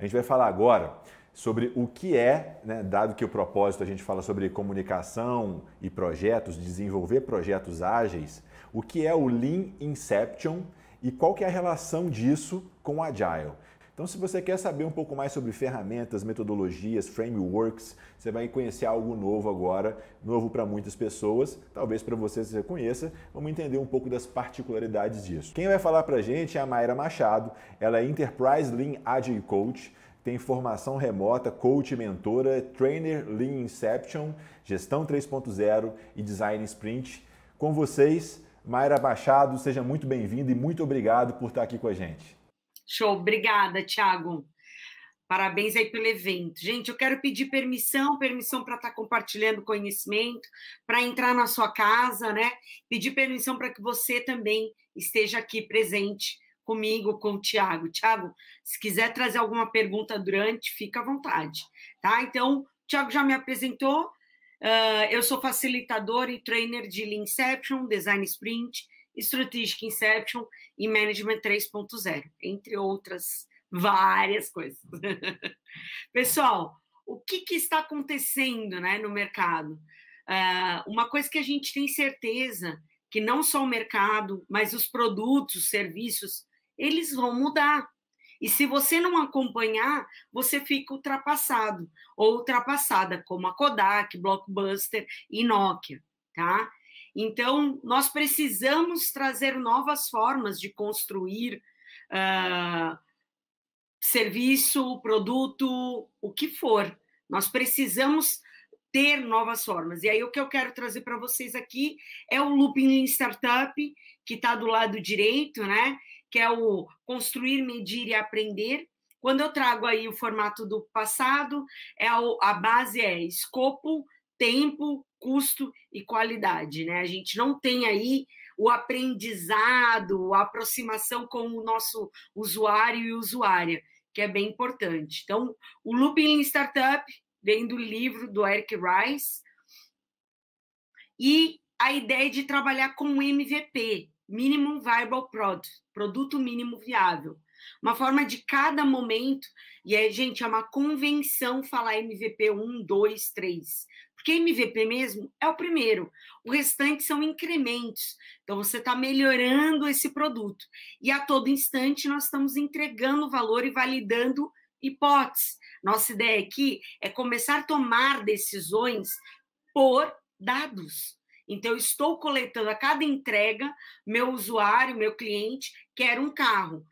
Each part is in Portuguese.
A gente vai falar agora sobre o que é, né, dado que o propósito a gente fala sobre comunicação e projetos, desenvolver projetos ágeis, o que é o Lean Inception e qual que é a relação disso com o Agile. Então, se você quer saber um pouco mais sobre ferramentas, metodologias, frameworks, você vai conhecer algo novo agora, novo para muitas pessoas, talvez para você você conheça. Vamos entender um pouco das particularidades disso. Quem vai falar para a gente é a Mayra Machado, ela é Enterprise Lean Agile Coach, tem formação remota, coach, mentora, trainer Lean Inception, gestão 3.0 e design sprint. Com vocês, Mayra Machado, seja muito bem-vinda e muito obrigado por estar aqui com a gente. Show, obrigada, Thiago. Parabéns aí pelo evento. Gente, eu quero pedir permissão, permissão para estar tá compartilhando conhecimento, para entrar na sua casa, né? Pedir permissão para que você também esteja aqui presente comigo, com o Tiago. Tiago, se quiser trazer alguma pergunta durante, fica à vontade, tá? Então, o Tiago já me apresentou. Uh, eu sou facilitador e trainer de Leanception, Design Sprint Strategic Inception e Management 3.0, entre outras várias coisas. Pessoal, o que, que, está acontecendo né, no mercado? Uh, uma coisa que a gente tem certeza que não só o mercado, mas os produtos, os serviços, eles vão mudar. E se você não acompanhar, você fica ultrapassado ou ultrapassada, como a Kodak, Blockbuster e Nokia, tá? Então, nós precisamos trazer novas formas de construir uh, serviço, produto, o que for. Nós precisamos ter novas formas. E aí, o que eu quero trazer para vocês aqui é o Looping Startup, que está do lado direito, né? Que é o construir, medir e aprender. Quando eu trago aí o formato do passado, é a base é escopo, tempo, custo e qualidade, né? A gente não tem aí o aprendizado, a aproximação com o nosso usuário e usuária, que é bem importante. Então, o Looping Startup vem do livro do Eric Rice e a ideia de trabalhar com MVP, Minimum Viable Product, produto mínimo viável. Uma forma de cada momento, e aí, gente, é uma convenção falar MVP 1, 2, 3. Porque MVP mesmo é o primeiro. O restante são incrementos. Então, você está melhorando esse produto. E a todo instante, nós estamos entregando valor e validando hipóteses. Nossa ideia aqui é começar a tomar decisões por dados. Então, eu estou coletando a cada entrega, meu usuário, meu cliente, quer um carro. O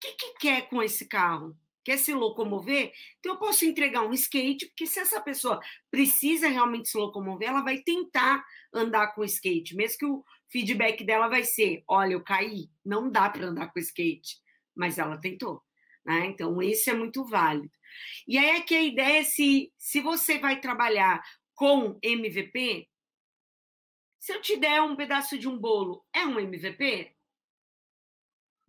que, que quer com esse carro? quer se locomover, então eu posso entregar um skate, porque se essa pessoa precisa realmente se locomover, ela vai tentar andar com o skate, mesmo que o feedback dela vai ser: olha, eu caí, não dá para andar com skate, mas ela tentou. Né? Então, isso é muito válido. E aí é que a ideia é se, se você vai trabalhar com MVP, se eu te der um pedaço de um bolo, é um MVP?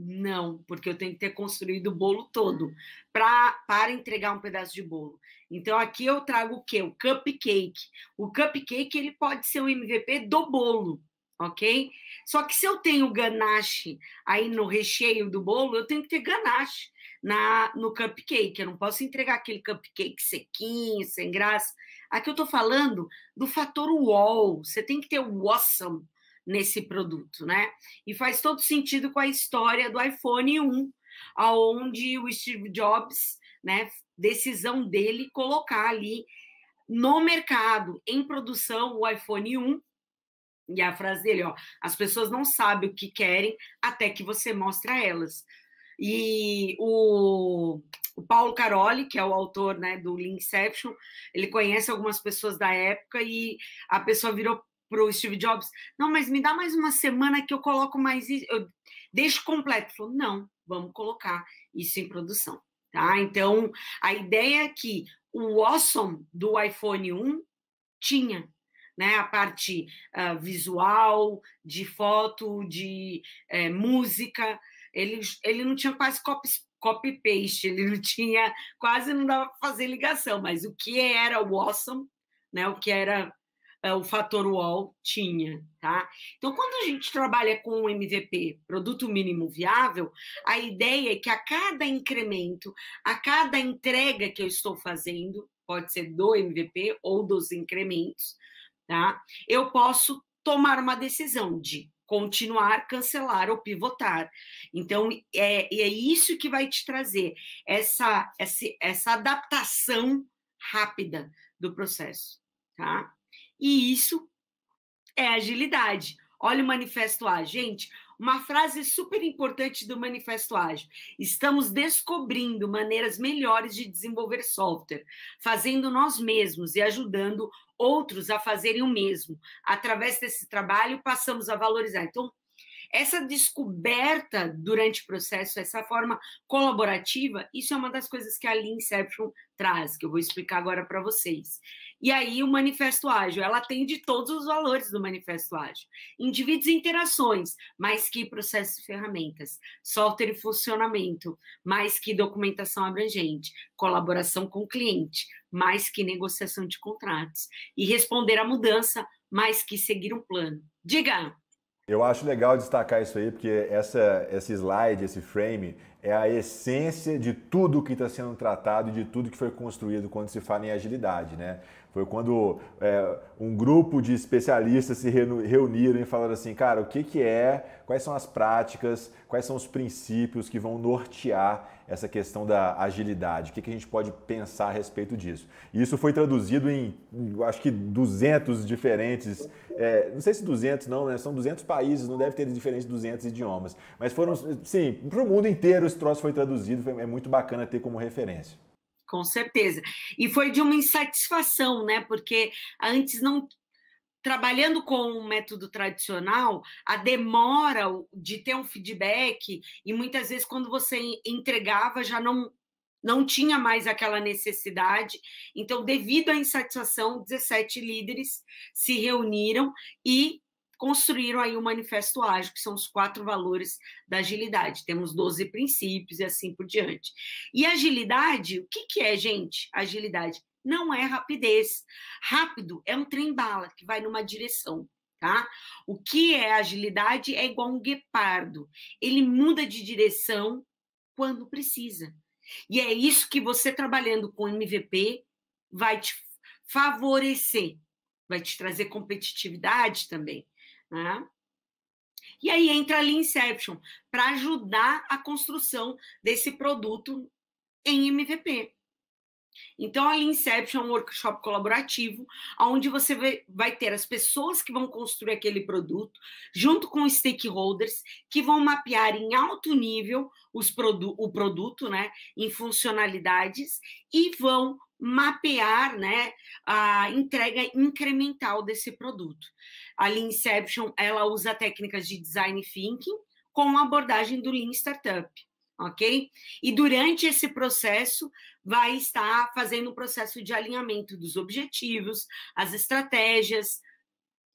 Não, porque eu tenho que ter construído o bolo todo hum. pra, para entregar um pedaço de bolo. Então aqui eu trago o quê? O cupcake. O cupcake ele pode ser o MVP do bolo, ok? Só que se eu tenho ganache aí no recheio do bolo, eu tenho que ter ganache na, no cupcake. Eu não posso entregar aquele cupcake sequinho, sem graça. Aqui eu estou falando do fator wall. Você tem que ter o awesome nesse produto, né? E faz todo sentido com a história do iPhone 1, aonde o Steve Jobs, né, decisão dele colocar ali no mercado, em produção, o iPhone 1. E a frase dele, ó, as pessoas não sabem o que querem até que você mostre a elas. E o, o Paulo Caroli, que é o autor né, do Inception, ele conhece algumas pessoas da época e a pessoa virou para o Steve Jobs, não, mas me dá mais uma semana que eu coloco mais isso, eu deixo completo. falou, não, vamos colocar isso em produção. Tá? Então, a ideia é que o awesome do iPhone 1 tinha, né? A parte uh, visual, de foto, de é, música, ele, ele não tinha quase copy, copy paste, ele não tinha, quase não dava para fazer ligação, mas o que era o awesome, né? O que era é, o fator UOL tinha, tá? Então, quando a gente trabalha com o MVP, produto mínimo viável, a ideia é que a cada incremento, a cada entrega que eu estou fazendo, pode ser do MVP ou dos incrementos, tá? Eu posso tomar uma decisão de continuar, cancelar ou pivotar. Então, é, é isso que vai te trazer essa, essa, essa adaptação rápida do processo, tá? E isso é agilidade. Olha o manifesto A, gente. Uma frase super importante do manifesto ágil. Estamos descobrindo maneiras melhores de desenvolver software, fazendo nós mesmos e ajudando outros a fazerem o mesmo. Através desse trabalho, passamos a valorizar. Então, essa descoberta durante o processo, essa forma colaborativa, isso é uma das coisas que a Lean Inception traz, que eu vou explicar agora para vocês. E aí, o Manifesto Ágil, ela atende todos os valores do Manifesto Ágil. Indivíduos e interações, mais que processos e ferramentas. Software e funcionamento, mais que documentação abrangente. Colaboração com o cliente, mais que negociação de contratos. E responder à mudança, mais que seguir um plano. Diga! Eu acho legal destacar isso aí, porque essa, esse slide, esse frame, é a essência de tudo que está sendo tratado e de tudo que foi construído quando se fala em agilidade, né? Foi quando é, um grupo de especialistas se reuniram e falaram assim, cara, o que, que é, quais são as práticas, quais são os princípios que vão nortear essa questão da agilidade? O que, que a gente pode pensar a respeito disso? E isso foi traduzido em, acho que 200 diferentes, é, não sei se 200 não, né? são 200 países, não deve ter diferentes 200 idiomas, mas foram, sim, para o mundo inteiro esse troço foi traduzido, foi, é muito bacana ter como referência com certeza. E foi de uma insatisfação, né? Porque antes não trabalhando com o um método tradicional, a demora de ter um feedback, e muitas vezes quando você entregava já não não tinha mais aquela necessidade. Então, devido à insatisfação, 17 líderes se reuniram e construíram aí o Manifesto Ágil, que são os quatro valores da agilidade. Temos 12 princípios e assim por diante. E agilidade, o que, que é, gente? Agilidade não é rapidez. Rápido é um trem-bala que vai numa direção, tá? O que é agilidade é igual um guepardo. Ele muda de direção quando precisa. E é isso que você trabalhando com MVP vai te favorecer, vai te trazer competitividade também, né? E aí entra ali Inception para ajudar a construção desse produto em MVP. Então, a Inception é um workshop colaborativo, onde você vai ter as pessoas que vão construir aquele produto, junto com stakeholders, que vão mapear em alto nível produ o produto, né, em funcionalidades, e vão mapear né, a entrega incremental desse produto. A Lean Inception, ela usa técnicas de design thinking com a abordagem do Lean Startup ok? E durante esse processo, vai estar fazendo o um processo de alinhamento dos objetivos, as estratégias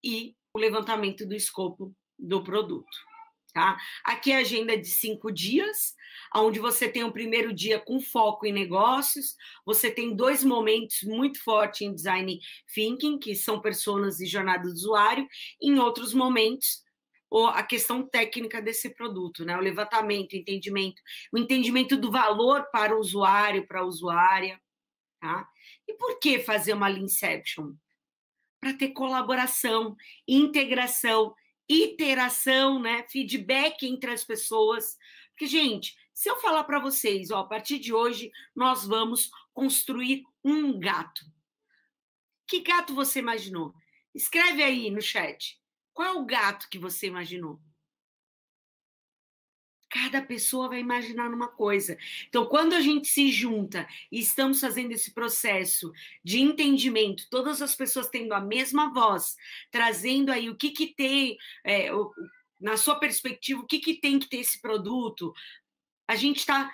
e o levantamento do escopo do produto. Tá? Aqui é a agenda de cinco dias, onde você tem o primeiro dia com foco em negócios, você tem dois momentos muito fortes em design thinking, que são personas e jornada do usuário, e em outros momentos a questão técnica desse produto, né? O levantamento, o entendimento, o entendimento do valor para o usuário, para a usuária, tá? E por que fazer uma Leanception? Para ter colaboração, integração, iteração, né? Feedback entre as pessoas. Porque, gente, se eu falar para vocês, ó, a partir de hoje nós vamos construir um gato. Que gato você imaginou? Escreve aí no chat. Qual é o gato que você imaginou? Cada pessoa vai imaginar uma coisa. Então, quando a gente se junta e estamos fazendo esse processo de entendimento, todas as pessoas tendo a mesma voz, trazendo aí o que, que tem, é, o, na sua perspectiva, o que, que tem que ter esse produto, a gente está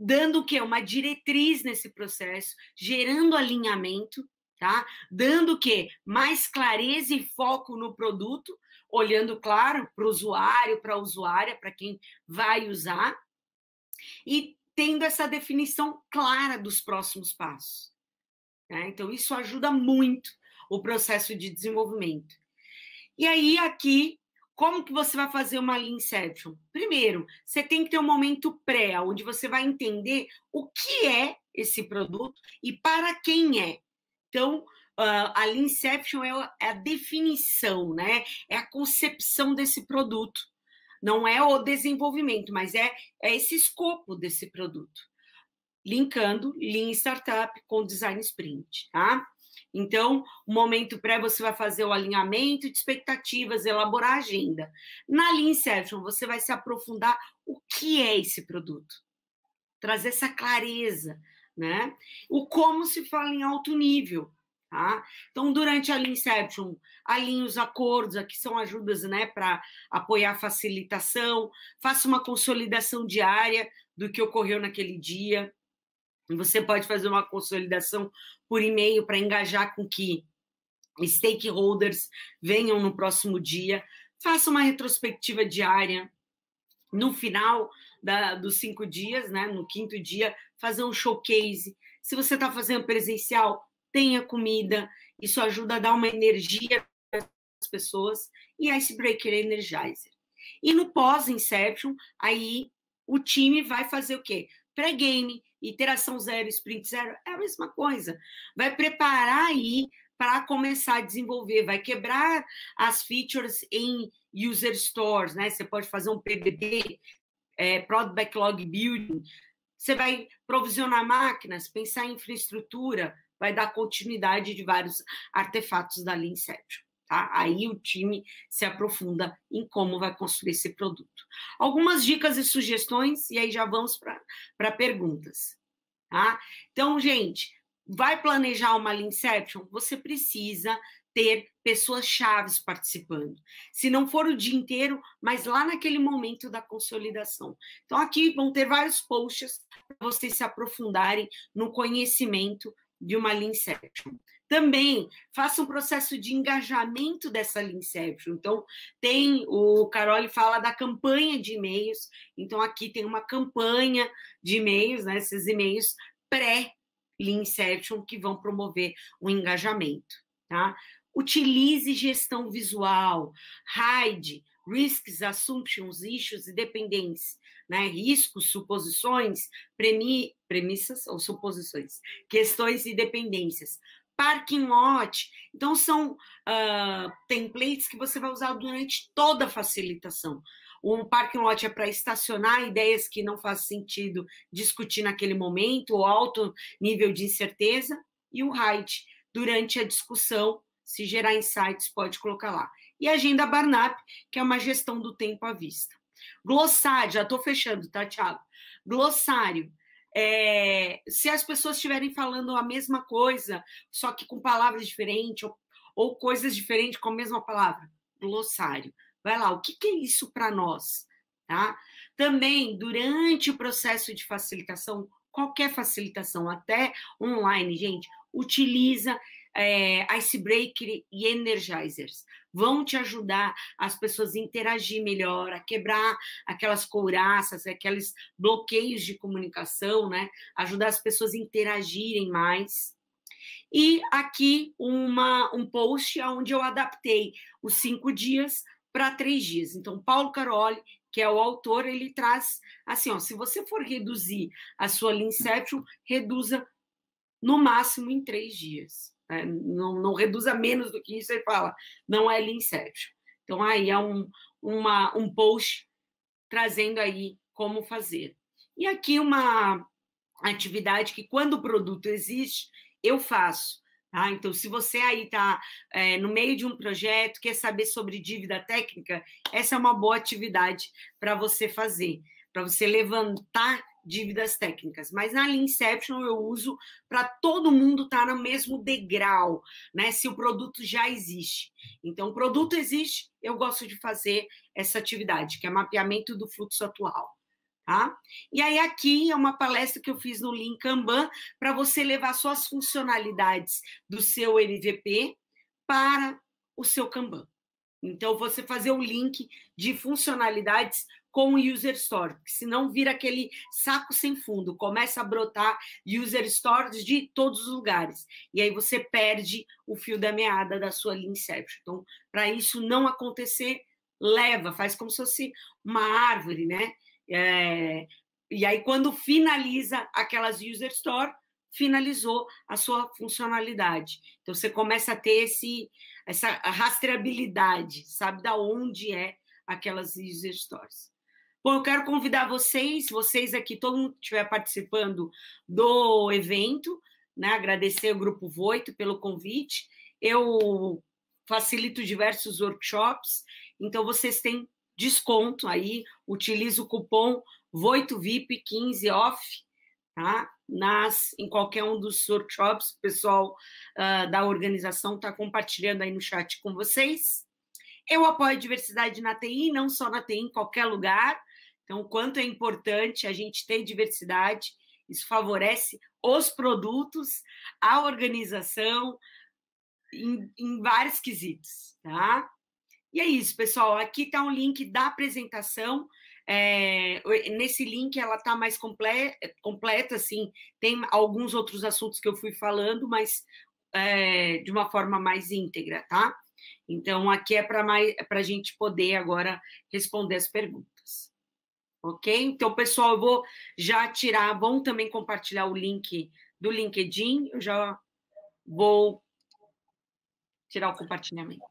dando o quê? Uma diretriz nesse processo, gerando alinhamento tá? Dando o quê? Mais clareza e foco no produto, olhando, claro, para o usuário, para a usuária, para quem vai usar, e tendo essa definição clara dos próximos passos. Né? Então, isso ajuda muito o processo de desenvolvimento. E aí, aqui, como que você vai fazer uma Lean Inception? Primeiro, você tem que ter um momento pré, onde você vai entender o que é esse produto e para quem é. Então, uh, ali Inception é, é a definição, né? É a concepção desse produto. Não é o desenvolvimento, mas é, é esse escopo desse produto. Linkando Lean Startup com Design Sprint, tá? Então, o momento pré, você vai fazer o alinhamento de expectativas, elaborar a agenda. Na Lean Inception, você vai se aprofundar o que é esse produto. Trazer essa clareza, né? O como se fala em alto nível, Tá? Então, durante a Inception, alinhe os acordos, aqui são ajudas né, para apoiar a facilitação, faça uma consolidação diária do que ocorreu naquele dia. Você pode fazer uma consolidação por e-mail para engajar com que stakeholders venham no próximo dia. Faça uma retrospectiva diária. No final da, dos cinco dias, né, no quinto dia, fazer um showcase. Se você está fazendo presencial, tenha comida. Isso ajuda a dar uma energia para as pessoas. E Icebreaker é Energizer. E no pós-inception, aí o time vai fazer o quê? Pré-game, iteração zero, sprint zero, é a mesma coisa. Vai preparar aí para começar a desenvolver, vai quebrar as features em user stores, né? Você pode fazer um PBB, é, Product Backlog Building, você vai provisionar máquinas, pensar em infraestrutura, vai dar continuidade de vários artefatos da linha Tá? Aí o time se aprofunda em como vai construir esse produto. Algumas dicas e sugestões, e aí já vamos para perguntas. Tá? Então, gente, vai planejar uma Leanception? Você precisa ter pessoas chaves participando. Se não for o dia inteiro, mas lá naquele momento da consolidação. Então, aqui vão ter vários posts para vocês se aprofundarem no conhecimento de uma Lean Também faça um processo de engajamento dessa Lean Então, tem o Carole fala da campanha de e-mails. Então, aqui tem uma campanha de e-mails, né? Esses e-mails pré-Lean que vão promover o engajamento. Tá? Utilize gestão visual, RAID, Risks, Assumptions, Issues e Dependências, né? Riscos, suposições, premi premissas ou suposições, questões e dependências. Parking lot, então são uh, templates que você vai usar durante toda a facilitação. O parking lot é para estacionar ideias que não faz sentido discutir naquele momento, o alto nível de incerteza, e o RAID, durante a discussão se gerar insights, pode colocar lá. E agenda Barnap, que é uma gestão do tempo à vista. Glossário, já estou fechando, tá, Thiago? Glossário. É, se as pessoas estiverem falando a mesma coisa, só que com palavras diferentes, ou, ou coisas diferentes com a mesma palavra, glossário. Vai lá, o que, que é isso para nós? Tá? Também, durante o processo de facilitação, qualquer facilitação, até online, gente, utiliza é, icebreaker e energizers. Vão te ajudar as pessoas a interagir melhor, a quebrar aquelas couraças, aqueles bloqueios de comunicação, né? Ajudar as pessoas a interagirem mais. E aqui uma, um post onde eu adaptei os cinco dias para três dias. Então, Paulo Caroli, que é o autor, ele traz assim: ó, se você for reduzir a sua Lean reduza no máximo em três dias. Né? Não, não reduz a menos do que isso e fala, não é Lean Então, aí é um, uma, um post trazendo aí como fazer. E aqui uma atividade que, quando o produto existe, eu faço. Tá? Então, se você aí está é, no meio de um projeto, quer saber sobre dívida técnica, essa é uma boa atividade para você fazer, para você levantar dívidas técnicas, mas na Lean Inception eu uso para todo mundo estar tá no mesmo degrau, né? Se o produto já existe. Então, o produto existe, eu gosto de fazer essa atividade, que é mapeamento do fluxo atual. Tá? E aí, aqui é uma palestra que eu fiz no Lean Kanban para você levar suas funcionalidades do seu MVP para o seu Kanban. Então, você fazer o link de funcionalidades com user stories, porque senão vira aquele saco sem fundo, começa a brotar user stories de todos os lugares. E aí você perde o fio da meada da sua linha Inception. Então, para isso não acontecer, leva, faz como se fosse uma árvore, né? É, e aí, quando finaliza aquelas user store, finalizou a sua funcionalidade. Então, você começa a ter esse, essa rastreabilidade, sabe da onde é aquelas user stores. Bom, eu quero convidar vocês, vocês aqui, todo mundo que estiver participando do evento, né? Agradecer ao Grupo Voito pelo convite. Eu facilito diversos workshops, então vocês têm desconto aí, utiliza o cupom VoitoVIP15OFF, tá? Nas, em qualquer um dos workshops, o pessoal uh, da organização está compartilhando aí no chat com vocês. Eu apoio a diversidade na TI, não só na TI, em qualquer lugar. Então, o quanto é importante a gente ter diversidade, isso favorece os produtos, a organização, em, em vários quesitos, tá? E é isso, pessoal. Aqui está um link da apresentação. É, nesse link ela está mais comple completa, assim, tem alguns outros assuntos que eu fui falando, mas é, de uma forma mais íntegra, tá? Então, aqui é para a gente poder agora responder as perguntas ok? Então, pessoal, eu vou já tirar, vão também compartilhar o link do LinkedIn, eu já vou tirar o compartilhamento.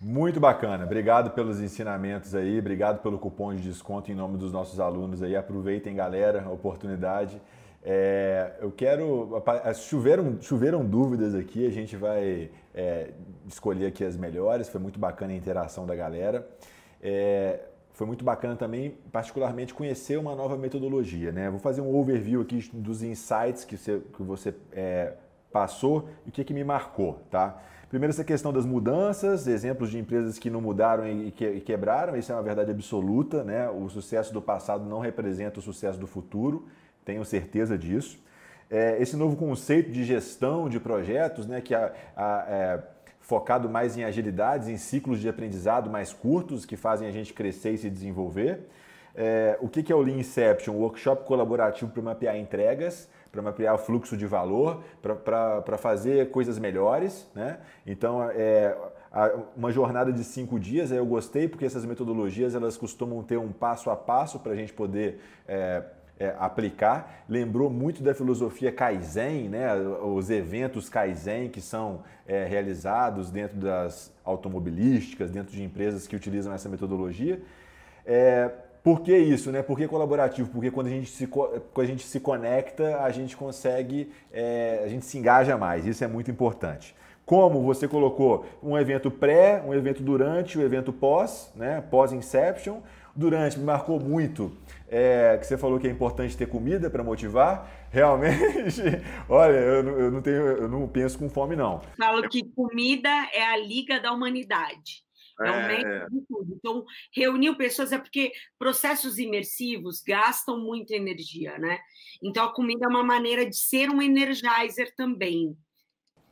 Muito bacana, obrigado pelos ensinamentos aí, obrigado pelo cupom de desconto em nome dos nossos alunos aí. Aproveitem, galera, a oportunidade. É, eu quero. É, choveram, choveram dúvidas aqui, a gente vai é, escolher aqui as melhores, foi muito bacana a interação da galera. É, foi muito bacana também, particularmente, conhecer uma nova metodologia. Né? Vou fazer um overview aqui dos insights que você, que você é, passou e o que, é que me marcou. Tá? Primeiro, essa questão das mudanças, exemplos de empresas que não mudaram e quebraram, isso é uma verdade absoluta. Né? O sucesso do passado não representa o sucesso do futuro, tenho certeza disso. É, esse novo conceito de gestão de projetos, né, que a, a é, focado mais em agilidades, em ciclos de aprendizado mais curtos que fazem a gente crescer e se desenvolver. É, o que é o Lean Inception? O workshop colaborativo para mapear entregas, para mapear fluxo de valor, para fazer coisas melhores. Né? Então, é, uma jornada de cinco dias. Eu gostei porque essas metodologias elas costumam ter um passo a passo para a gente poder é, é, aplicar. Lembrou muito da filosofia Kaizen, né? os eventos Kaizen que são é, realizados dentro das automobilísticas, dentro de empresas que utilizam essa metodologia. É, por que isso? Né? Por que colaborativo? Porque quando a gente se, quando a gente se conecta, a gente consegue, é, a gente se engaja mais. Isso é muito importante. Como você colocou um evento pré, um evento durante, um evento pós, né? pós-inception. Durante me marcou muito é, que você falou que é importante ter comida para motivar. Realmente, olha, eu, eu, não tenho, eu não penso com fome, não. Falo que comida é a liga da humanidade. É, um é. de tudo. Então, reunir pessoas é porque processos imersivos gastam muita energia, né? Então, a comida é uma maneira de ser um energizer também.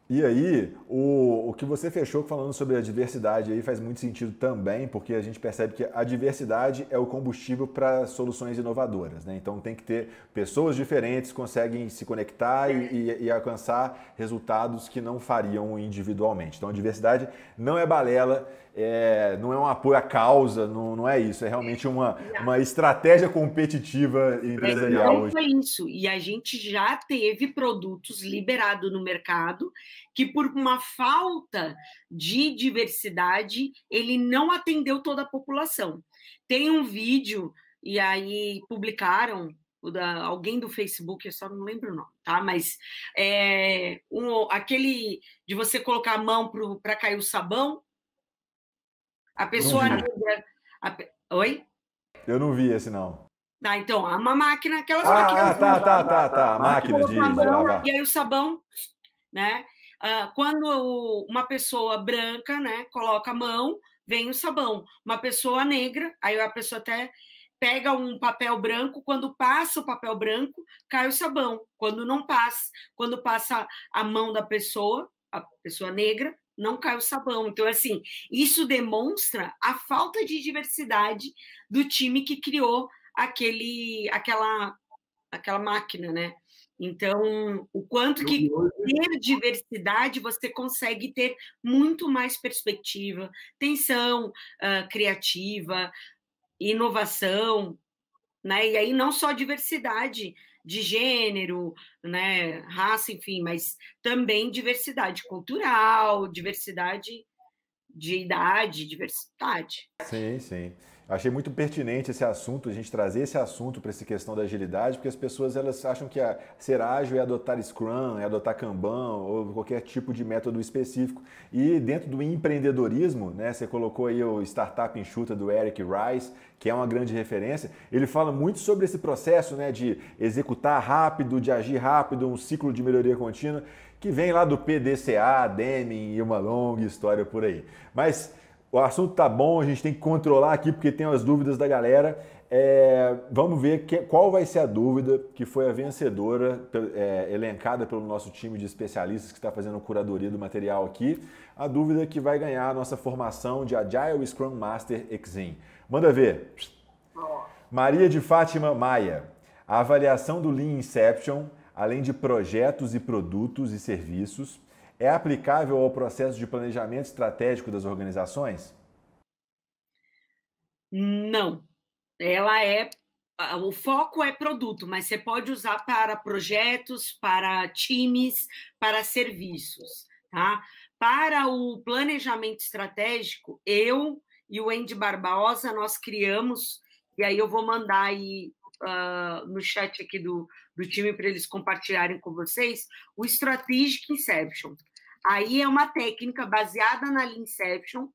E aí, o, o que você fechou falando sobre a diversidade aí faz muito sentido também, porque a gente percebe que a diversidade é o combustível para soluções inovadoras, né? Então tem que ter pessoas diferentes conseguem se conectar e, e, e alcançar resultados que não fariam individualmente. Então a diversidade não é balela, é, não é um apoio à causa, não, não é isso, é realmente uma, uma estratégia competitiva empresarial. foi é isso, e a gente já teve produtos liberados no mercado que, por uma falta de diversidade, ele não atendeu toda a população. Tem um vídeo, e aí publicaram da, alguém do Facebook, eu só não lembro o nome, tá? Mas é, um, aquele de você colocar a mão para cair o sabão, a pessoa negra. A... Oi? Eu não vi esse, não. Ah, então, uma máquina, aquelas ah, ah máquinas. Ah, tá, tá, tá, tá. Máquina de, sabão, de E aí o sabão, né? Ah, quando uma pessoa branca, né, coloca a mão, vem o sabão. Uma pessoa negra, aí a pessoa até pega um papel branco, quando passa o papel branco, cai o sabão. Quando não passa, quando passa a mão da pessoa, a pessoa negra, não cai o sabão. Então, assim, isso demonstra a falta de diversidade do time que criou aquele, aquela, aquela máquina, né? Então, o quanto que ter diversidade você consegue ter muito mais perspectiva, tensão uh, criativa, inovação, né? E aí não só diversidade, de gênero, né, raça, enfim, mas também diversidade cultural, diversidade de idade, diversidade. Sim, sim. Achei muito pertinente esse assunto, a gente trazer esse assunto para essa questão da agilidade, porque as pessoas elas acham que a, ser ágil é adotar Scrum, é adotar Kanban ou qualquer tipo de método específico. E dentro do empreendedorismo, né, você colocou aí o Startup Enxuta do Eric Rice, que é uma grande referência. Ele fala muito sobre esse processo né, de executar rápido, de agir rápido, um ciclo de melhoria contínua, que vem lá do PDCA, Deming e uma longa história por aí. Mas o assunto tá bom, a gente tem que controlar aqui porque tem as dúvidas da galera. É, vamos ver que, qual vai ser a dúvida que foi a vencedora, é, elencada pelo nosso time de especialistas que está fazendo curadoria do material aqui. A dúvida que vai ganhar a nossa formação de Agile Scrum Master Exim. Manda ver. Maria de Fátima Maia. A avaliação do Lean Inception, além de projetos e produtos e serviços, é aplicável ao processo de planejamento estratégico das organizações? Não. Ela é o foco é produto, mas você pode usar para projetos, para times, para serviços, tá? Para o planejamento estratégico, eu e o Andy Barbosa nós criamos e aí eu vou mandar aí uh, no chat aqui do, do time para eles compartilharem com vocês, o Strategic Inception. Aí é uma técnica baseada na Lean Inception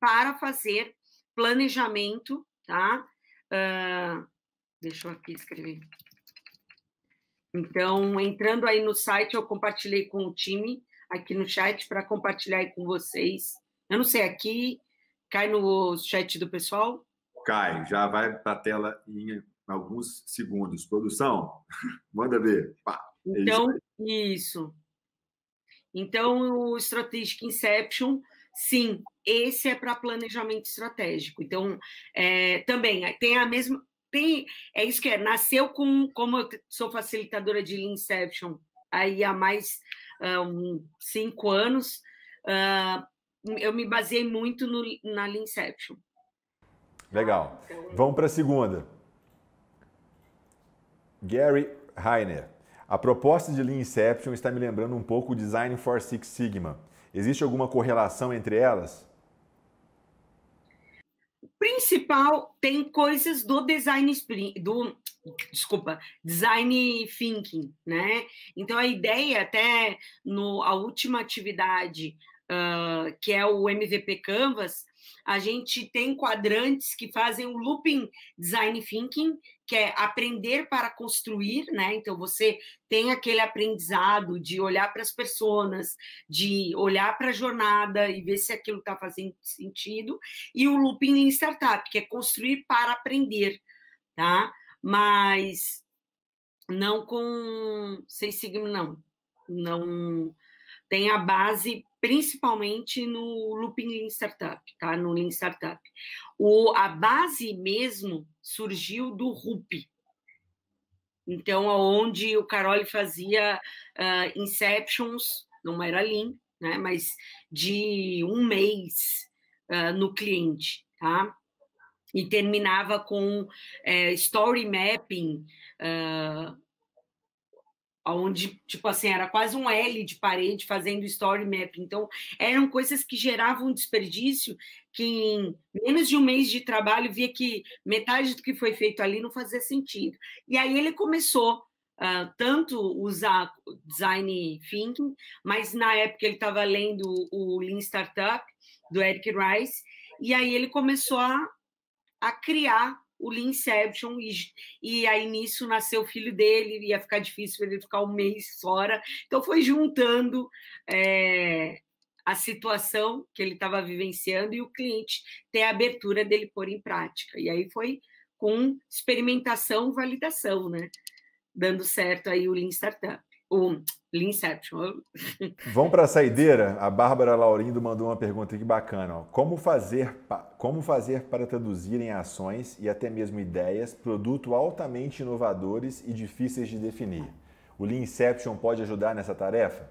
para fazer planejamento, tá? Uh, deixa eu aqui escrever. Então, entrando aí no site, eu compartilhei com o time aqui no chat para compartilhar aí com vocês. Eu não sei, aqui cai no chat do pessoal? Cai, já vai para a tela alguns segundos. Produção, manda ver. Pá, é então, isso. isso. Então, o Strategic Inception, sim, esse é para planejamento estratégico. Então, é, também é, tem a mesma. Tem, é isso que é, nasceu com, como eu sou facilitadora de Inception aí há mais um, cinco anos, uh, eu me baseei muito no, na inception Legal. Vamos para a segunda. Gary Heiner. A proposta de Lean Inception está me lembrando um pouco o Design for Six Sigma. Existe alguma correlação entre elas? principal tem coisas do design do desculpa design thinking né então a ideia até no a última atividade uh, que é o MVP Canvas a gente tem quadrantes que fazem o looping design thinking, que é aprender para construir, né? Então você tem aquele aprendizado de olhar para as pessoas, de olhar para a jornada e ver se aquilo está fazendo sentido, e o looping em startup, que é construir para aprender, tá? Mas não com sem signo, não. Não tem a base principalmente no Looping Lean Startup, tá? No Lean Startup. O, a base mesmo surgiu do RUP. Então, onde o carol fazia uh, inceptions, não era Lean, né? Mas de um mês uh, no cliente, tá? E terminava com eh, story mapping, ah, onde, tipo assim, era quase um L de parede fazendo story map. Então, eram coisas que geravam um desperdício, que em menos de um mês de trabalho via que metade do que foi feito ali não fazia sentido. E aí ele começou Uh, tanto usar design thinking, mas na época ele estava lendo o Lean Startup do Eric Rice e aí ele começou a, a criar o Linception Inception, e, e aí nisso nasceu o filho dele, ia ficar difícil ele ficar um mês fora. Então foi juntando é, a situação que ele estava vivenciando e o cliente ter a abertura dele pôr em prática. E aí foi com experimentação, validação, né? Dando certo aí o Lean Startup o Leanception. Vamos para a saideira? A Bárbara Laurindo mandou uma pergunta que bacana. Ó. Como, fazer como fazer para traduzir em ações e até mesmo ideias produto altamente inovadores e difíceis de definir? O Leanception pode ajudar nessa tarefa?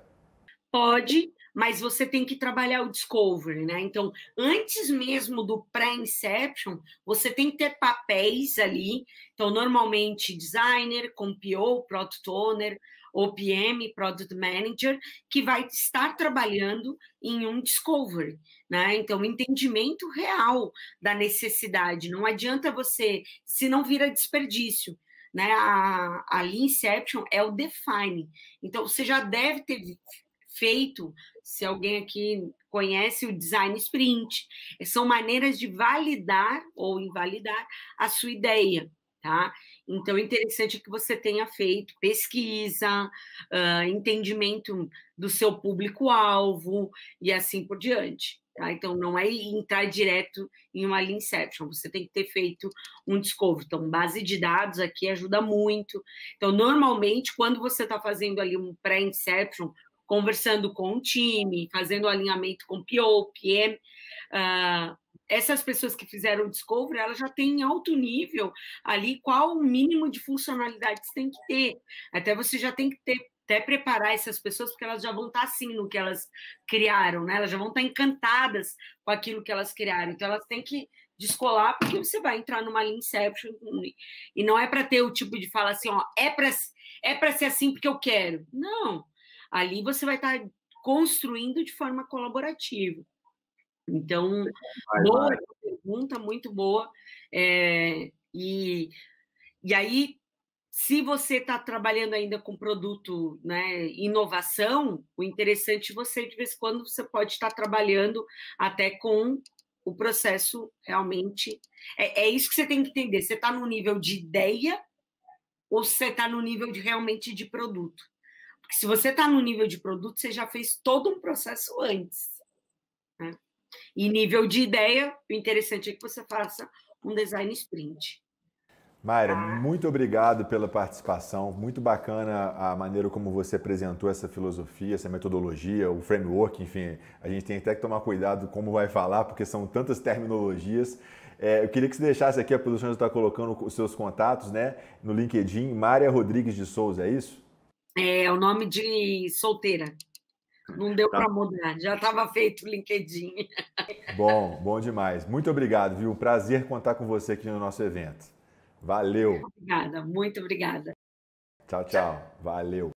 Pode mas você tem que trabalhar o discovery, né? Então, antes mesmo do pré-inception, você tem que ter papéis ali. Então, normalmente designer, com PO, product owner, OPM, product manager, que vai estar trabalhando em um discovery, né? Então, entendimento real da necessidade. Não adianta você, se não vira desperdício né? A, a Lean Inception é o define. Então, você já deve ter feito se alguém aqui conhece o design sprint. São maneiras de validar ou invalidar a sua ideia, tá? Então, é interessante que você tenha feito pesquisa, uh, entendimento do seu público-alvo e assim por diante. Tá? Então, não é entrar direto em uma linha inception, você tem que ter feito um discovery. Então, base de dados aqui ajuda muito. Então, normalmente, quando você está fazendo ali um pré-inception, conversando com o time, fazendo alinhamento com PO, PM. Uh, ah, essas pessoas que fizeram o Discovery, elas já têm alto nível ali qual o mínimo de funcionalidades tem que ter. Até você já tem que ter até preparar essas pessoas, porque elas já vão estar assim no que elas criaram, né? Elas já vão estar encantadas com aquilo que elas criaram. Então, elas têm que descolar, porque você vai entrar numa linha Inception. E não é para ter o tipo de falar assim, ó, é para é ser assim porque eu quero. Não ali você vai estar construindo de forma colaborativa. Então, vai, boa vai. pergunta, muito boa. É, e, e aí, se você está trabalhando ainda com produto, né, inovação, o interessante é você, de vez em quando, você pode estar trabalhando até com o processo realmente. É, é isso que você tem que entender. Você está no nível de ideia ou você está no nível de realmente de produto? Porque se você está no nível de produto, você já fez todo um processo antes. Né? E nível de ideia, o interessante é que você faça um design sprint. Mayra, ah. muito obrigado pela participação. Muito bacana a maneira como você apresentou essa filosofia, essa metodologia, o framework, enfim. A gente tem até que tomar cuidado como vai falar, porque são tantas terminologias. É, eu queria que você deixasse aqui, a produção de está colocando os seus contatos, né? No LinkedIn, Mária Rodrigues de Souza, é isso? É o nome de solteira. Não deu tá. para mudar, já estava feito o LinkedIn. Bom, bom demais. Muito obrigado, viu? Prazer contar com você aqui no nosso evento. Valeu. Obrigada, muito obrigada. Tchau, tchau. Valeu.